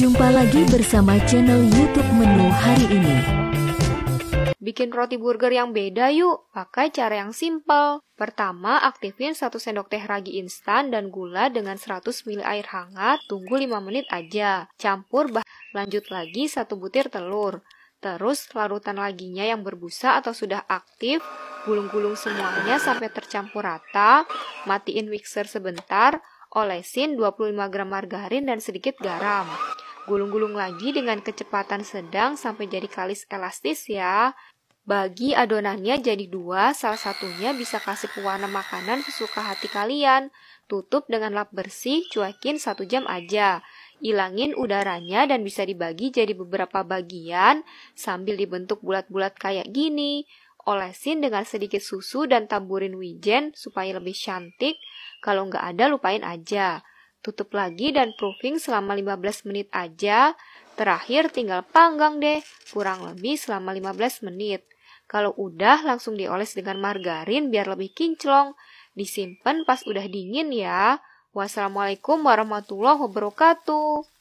Jumpa lagi bersama channel YouTube menu hari ini. Bikin roti burger yang beda yuk, pakai cara yang simple. Pertama, aktifin 1 sendok teh ragi instan dan gula dengan 100 ml air hangat, tunggu 5 menit aja. Campur bah lanjut lagi 1 butir telur. Terus, larutan laginya yang berbusa atau sudah aktif, gulung-gulung semuanya sampai tercampur rata, matiin mixer sebentar, olesin 25 gram margarin dan sedikit garam. Gulung-gulung lagi dengan kecepatan sedang sampai jadi kalis elastis ya. Bagi adonannya jadi dua, salah satunya bisa kasih pewarna makanan sesuka hati kalian. Tutup dengan lap bersih, cuekin satu jam aja. Ilangin udaranya dan bisa dibagi jadi beberapa bagian sambil dibentuk bulat-bulat kayak gini. Olesin dengan sedikit susu dan taburin wijen supaya lebih cantik. Kalau nggak ada lupain aja. Tutup lagi dan proofing selama 15 menit aja. Terakhir tinggal panggang deh, kurang lebih selama 15 menit. Kalau udah langsung dioles dengan margarin biar lebih kinclong. Disimpan pas udah dingin ya. Wassalamualaikum warahmatullahi wabarakatuh.